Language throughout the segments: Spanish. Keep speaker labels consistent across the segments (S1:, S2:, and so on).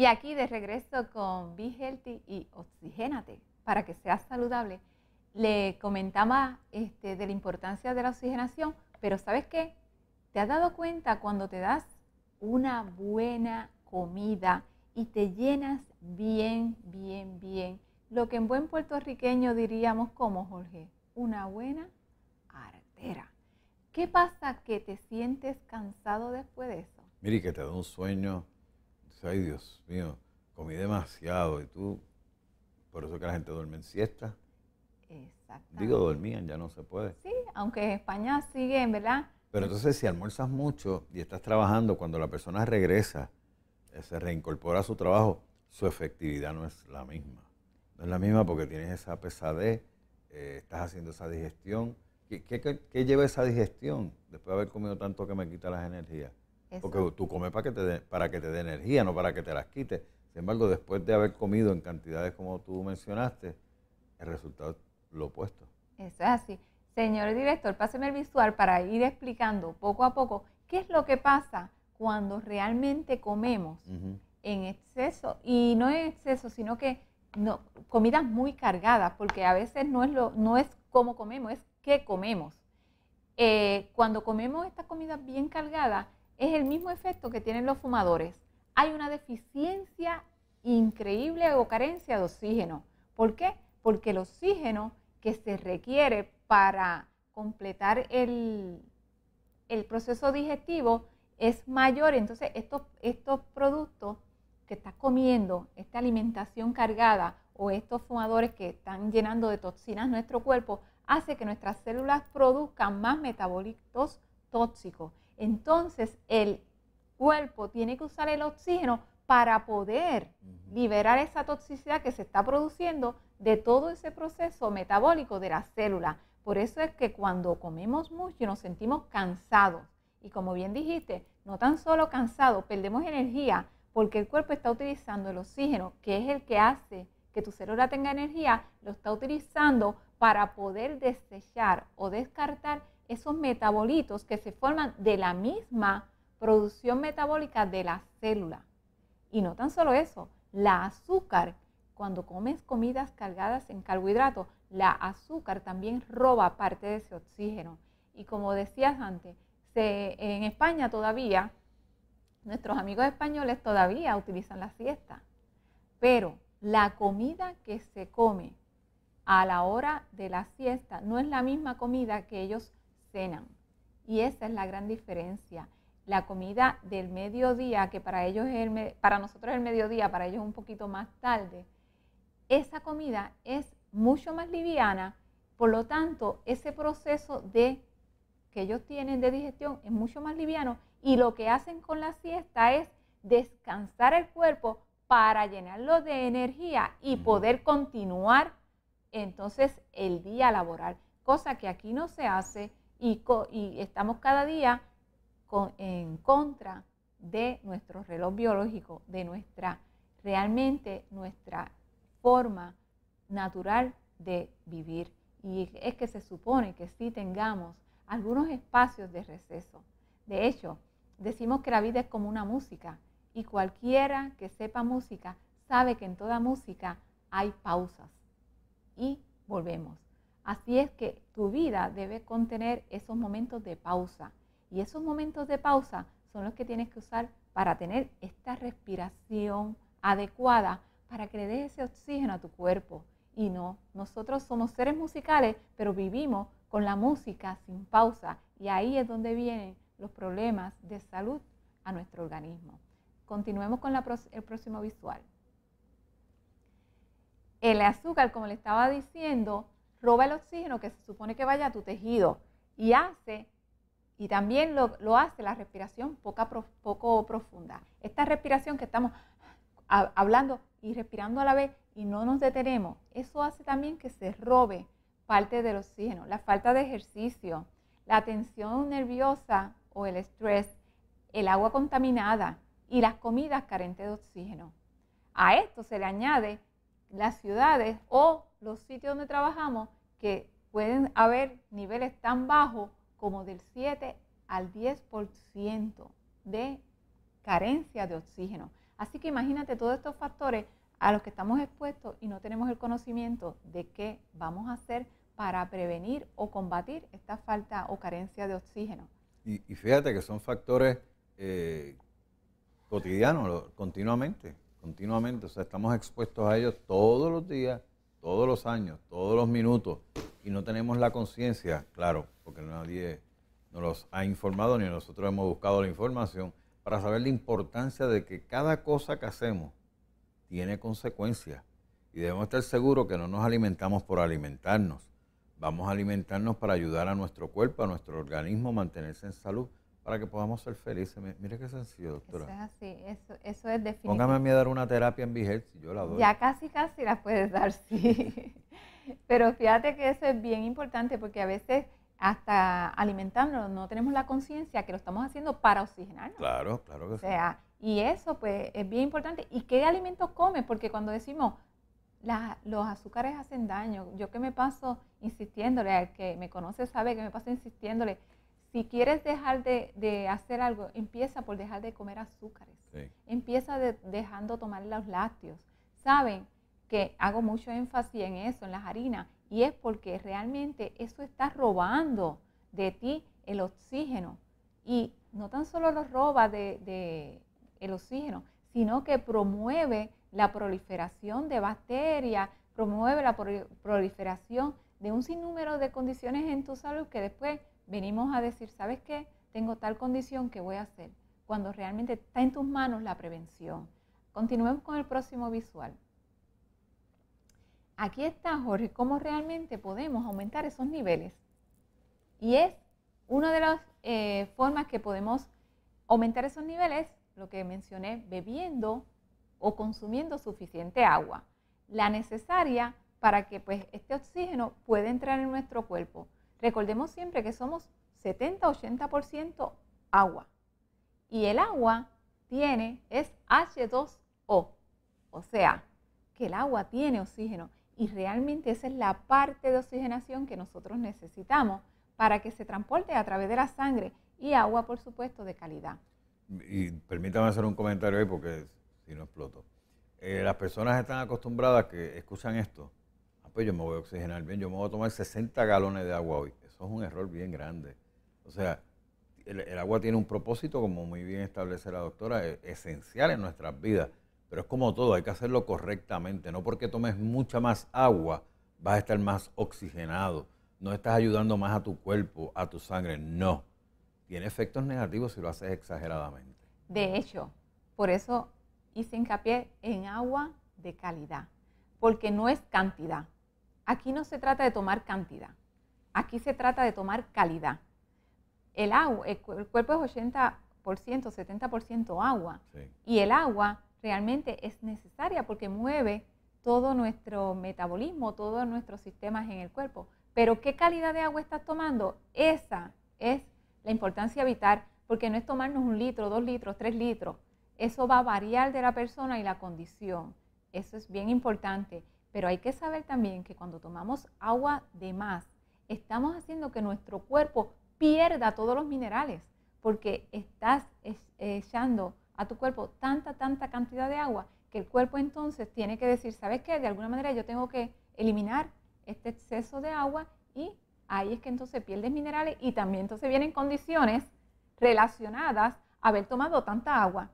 S1: Y aquí de regreso con Be Healthy y Oxigénate para que seas saludable. Le comentaba este, de la importancia de la oxigenación, pero ¿sabes qué? ¿Te has dado cuenta cuando te das una buena comida y te llenas bien, bien, bien? Lo que en buen puertorriqueño diríamos como, Jorge, una buena artera. ¿Qué pasa que te sientes cansado después de eso?
S2: Mire, que te da un sueño ay Dios mío, comí demasiado. Y tú, por eso que la gente duerme en siesta.
S1: Exacto. Digo,
S2: dormían, ya no se puede. Sí,
S1: aunque en España siguen, ¿verdad?
S2: Pero entonces si almuerzas mucho y estás trabajando, cuando la persona regresa, eh, se reincorpora a su trabajo, su efectividad no es la misma. No es la misma porque tienes esa pesadez, eh, estás haciendo esa digestión. qué lleva esa digestión después de haber comido tanto que me quita las energías? Porque tú comes para que, te para que te dé energía, no para que te las quite. Sin embargo, después de haber comido en cantidades como tú mencionaste, el resultado es lo opuesto.
S1: Eso es así. Señor director, páseme el visual para ir explicando poco a poco qué es lo que pasa cuando realmente comemos en exceso, y no en exceso, sino que comidas muy cargadas, porque a veces no es, lo, no es cómo comemos, es qué comemos. Eh, cuando comemos estas comidas bien cargadas, es el mismo efecto que tienen los fumadores. Hay una deficiencia increíble o carencia de oxígeno. ¿Por qué? Porque el oxígeno que se requiere para completar el, proceso digestivo es mayor. Entonces, estos, estos productos que estás comiendo, esta alimentación cargada o estos fumadores que están llenando de toxinas nuestro cuerpo, hace que nuestras células produzcan más metabolitos tóxicos. Entonces el cuerpo tiene que usar el oxígeno para poder liberar esa toxicidad que se está produciendo de todo ese proceso metabólico de la célula. Por eso es que cuando comemos mucho nos sentimos cansados. Y como bien dijiste, no tan solo cansados, perdemos energía porque el cuerpo está utilizando el oxígeno, que es el que hace que tu célula tenga energía, lo está utilizando para poder desechar o descartar esos metabolitos que se forman de la misma producción metabólica de la célula. Y no tan solo eso, la azúcar, cuando comes comidas cargadas en carbohidratos, la azúcar también roba parte de ese oxígeno. Y como decías antes, en España todavía, nuestros amigos españoles todavía utilizan la siesta, pero la comida que se come a la hora de la siesta no es la misma comida que ellos cenan. Y esa es la gran diferencia. La comida del mediodía, que para, ellos es para nosotros es el mediodía, para ellos es un poquito más tarde, esa comida es mucho más liviana, por lo tanto, ese proceso de, que ellos tienen de digestión es mucho más liviano y lo que hacen con la siesta es descansar el cuerpo para llenarlo de energía y poder continuar entonces el día laboral, cosa que aquí no se hace y, estamos cada día en contra de nuestro reloj biológico, de nuestra, realmente nuestra forma natural de vivir. Y es que se supone que sí tengamos algunos espacios de receso. De hecho, decimos que la vida es como una música y cualquiera que sepa música sabe que en toda música hay pausas y volvemos. Así es que tu vida debe contener esos momentos de pausa. Y esos momentos de pausa son los que tienes que usar para tener esta respiración adecuada, para que le des ese oxígeno a tu cuerpo. Y no, nosotros somos seres musicales, pero vivimos con la música sin pausa. Y ahí es donde vienen los problemas de salud a nuestro organismo. Continuemos con el próximo visual. El azúcar, como le estaba diciendo, roba el oxígeno que se supone que vaya a tu tejido y hace, y también lo, hace la respiración poco profunda. Esta respiración que estamos hablando y respirando a la vez y no nos detenemos, eso hace también que se robe parte del oxígeno, la falta de ejercicio, la tensión nerviosa o el estrés, el agua contaminada y las comidas carentes de oxígeno. A esto se le añade las ciudades o los sitios donde trabajamos que pueden haber niveles tan bajos como del 7 al 10% de carencia de oxígeno. Así que imagínate todos estos factores a los que estamos expuestos y no tenemos el conocimiento de qué vamos a hacer para prevenir o combatir esta falta o carencia de oxígeno.
S2: Y, fíjate que son factores eh, cotidianos, continuamente, continuamente. O sea, estamos expuestos a ellos todos los días todos los años, todos los minutos, y no tenemos la conciencia, claro, porque nadie nos los ha informado ni nosotros hemos buscado la información, para saber la importancia de que cada cosa que hacemos tiene consecuencias. Y debemos estar seguros que no nos alimentamos por alimentarnos. Vamos a alimentarnos para ayudar a nuestro cuerpo, a nuestro organismo a mantenerse en salud para que podamos ser felices. Mire qué sencillo, doctora. Eso es
S1: así, eso, es definitivo. Póngame a mí
S2: a dar una terapia en Vigel, si yo la doy. Ya
S1: casi, casi la puedes dar, sí. Pero fíjate que eso es bien importante porque a veces hasta alimentándonos no tenemos la conciencia que lo estamos haciendo para oxigenarnos.
S2: Claro, claro que sí. O sea,
S1: y eso pues es bien importante. ¿Y qué alimentos comes? Porque cuando decimos los azúcares hacen daño, yo que me paso insistiéndole, al que me conoce sabe que me paso insistiéndole si quieres dejar de, hacer algo, empieza por dejar de comer azúcares. Empieza dejando tomar los lácteos. Saben que hago mucho énfasis en eso, en las harinas, y es porque realmente eso está robando de ti el oxígeno. Y no tan solo lo roba de, el oxígeno, sino que promueve la proliferación de bacterias, promueve la proliferación de un sinnúmero de condiciones en tu salud que después venimos a decir, ¿sabes qué? Tengo tal condición que voy a hacer, cuando realmente está en tus manos la prevención. Continuemos con el próximo visual. Aquí está, Jorge, cómo realmente podemos aumentar esos niveles. Y es una de las eh, formas que podemos aumentar esos niveles, lo que mencioné, bebiendo o consumiendo suficiente agua, la necesaria para que pues, este oxígeno pueda entrar en nuestro cuerpo. Recordemos siempre que somos 70-80% agua. Y el agua tiene, es H2O. O sea, que el agua tiene oxígeno. Y realmente esa es la parte de oxigenación que nosotros necesitamos para que se transporte a través de la sangre y agua, por supuesto, de calidad.
S2: Y permítame hacer un comentario ahí porque si no exploto. Eh, las personas están acostumbradas que escuchan esto pues yo me voy a oxigenar bien, yo me voy a tomar 60 galones de agua hoy. Eso es un error bien grande. O sea, el, agua tiene un propósito, como muy bien establece la doctora, es esencial en nuestras vidas. Pero es como todo, hay que hacerlo correctamente. No porque tomes mucha más agua vas a estar más oxigenado. No estás ayudando más a tu cuerpo, a tu sangre. No. Tiene efectos negativos si lo haces exageradamente.
S1: De hecho, por eso hice hincapié en agua de calidad, porque no es cantidad. Aquí no se trata de tomar cantidad, aquí se trata de tomar calidad. El, cuerpo es 80%, 70% agua. Y el agua realmente es necesaria porque mueve todo nuestro metabolismo, todos nuestros sistemas en el cuerpo. Pero ¿qué calidad de agua estás tomando? Esa es la importancia vital, porque no es tomarnos un litro, dos litros, tres litros. Eso va a variar de la persona y la condición. Eso es bien importante. Pero hay que saber también que cuando tomamos agua de más, estamos haciendo que nuestro cuerpo pierda todos los minerales, porque estás echando a tu cuerpo tanta, tanta cantidad de agua que el cuerpo entonces tiene que decir, ¿sabes qué? De alguna manera yo tengo que eliminar este exceso de agua y ahí es que entonces pierdes minerales y también entonces vienen condiciones relacionadas a haber tomado tanta agua.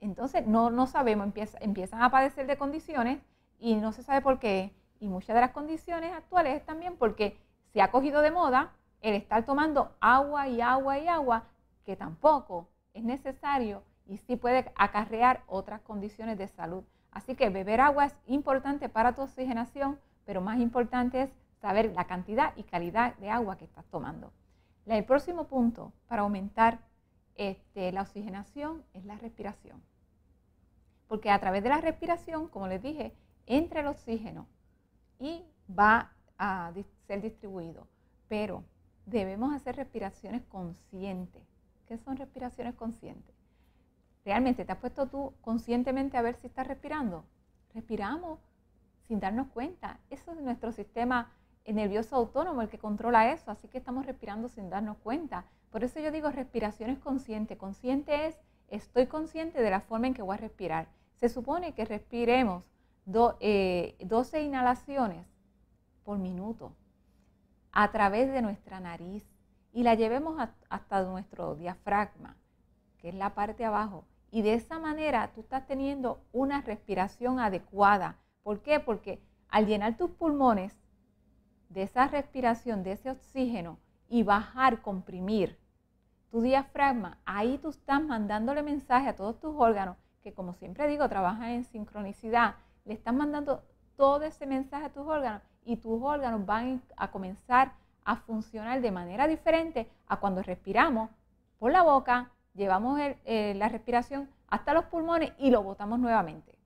S1: Entonces no, no sabemos, empiezan a padecer de condiciones y no se sabe por qué. Y muchas de las condiciones actuales es también porque se ha cogido de moda el estar tomando agua y agua y agua, que tampoco es necesario y sí puede acarrear otras condiciones de salud. Así que beber agua es importante para tu oxigenación, pero más importante es saber la cantidad y calidad de agua que estás tomando. El próximo punto para aumentar este, la oxigenación es la respiración. Porque a través de la respiración, como les dije, entre el oxígeno y va a ser distribuido. Pero debemos hacer respiraciones conscientes. ¿Qué son respiraciones conscientes? Realmente te has puesto tú conscientemente a ver si estás respirando. Respiramos sin darnos cuenta. Eso es nuestro sistema nervioso autónomo el que controla eso, así que estamos respirando sin darnos cuenta. Por eso yo digo respiraciones conscientes. Consciente es, estoy consciente de la forma en que voy a respirar. Se supone que respiremos do, 12 eh, inhalaciones por minuto a través de nuestra nariz y la llevemos hasta nuestro diafragma, que es la parte abajo. Y de esa manera tú estás teniendo una respiración adecuada. ¿Por qué? Porque al llenar tus pulmones de esa respiración, de ese oxígeno y bajar, comprimir tu diafragma, ahí tú estás mandándole mensaje a todos tus órganos que como siempre digo, trabajan en sincronicidad le estás mandando todo ese mensaje a tus órganos y tus órganos van a comenzar a funcionar de manera diferente a cuando respiramos por la boca, llevamos eh, la respiración hasta los pulmones y lo botamos nuevamente.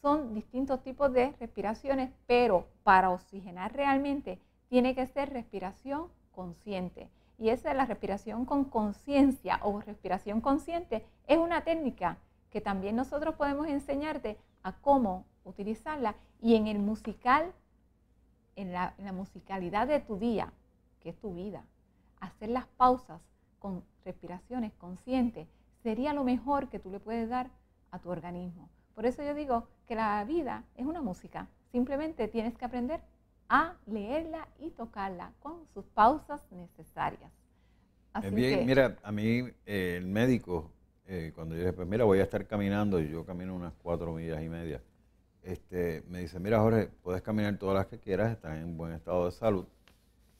S1: Son distintos tipos de respiraciones, pero para oxigenar realmente tiene que ser respiración consciente. Y esa es la respiración con conciencia o respiración consciente. Es una técnica que también nosotros podemos enseñarte a cómo utilizarla. Y en el musical, en la, musicalidad de tu día, que es tu vida, hacer las pausas con respiraciones conscientes sería lo mejor que tú le puedes dar a tu organismo. Por eso yo digo que la vida es una música. Simplemente tienes que aprender a leerla y tocarla con sus pausas necesarias. Así mira,
S2: a mí eh, el médico, eh, cuando yo dije, pues mira, voy a estar caminando, y yo camino unas cuatro millas y media, este, me dice, mira Jorge, puedes caminar todas las que quieras, están en buen estado de salud.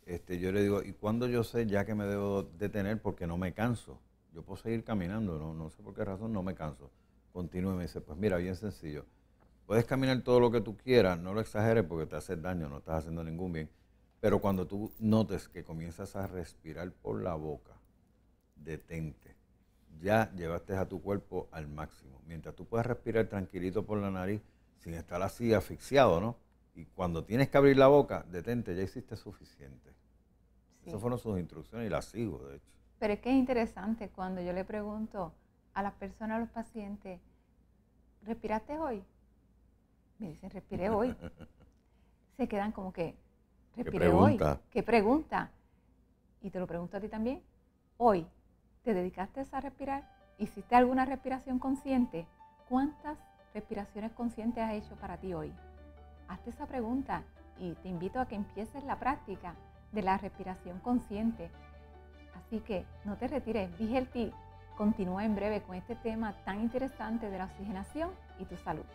S2: Este, yo le digo, ¿y cuándo yo sé ya que me debo detener porque no me canso? Yo puedo seguir caminando, no, no sé por qué razón no me canso. Continúe y me dice, pues mira, bien sencillo. Puedes caminar todo lo que tú quieras, no lo exageres porque te haces daño, no estás haciendo ningún bien. Pero cuando tú notes que comienzas a respirar por la boca, detente. Ya llevaste a tu cuerpo al máximo. Mientras tú puedas respirar tranquilito por la nariz, sin estar así asfixiado, ¿no? Y cuando tienes que abrir la boca, detente, ya hiciste suficiente. Esas fueron sus instrucciones y las sigo, de hecho. Pero
S1: es que es interesante cuando yo le pregunto a las personas, a los pacientes, ¿respiraste hoy? Me dicen, respiré hoy. Se quedan como que, respiré hoy. ¿Qué pregunta? Y te lo pregunto a ti también. Hoy, ¿te dedicaste a respirar? ¿Hiciste alguna respiración consciente? ¿Cuántas respiraciones conscientes has hecho para ti hoy? Hazte esa pregunta y te invito a que empieces la práctica de la respiración consciente. Así que no te retires, Vigel continúa en breve con este tema tan interesante de la oxigenación y tu salud.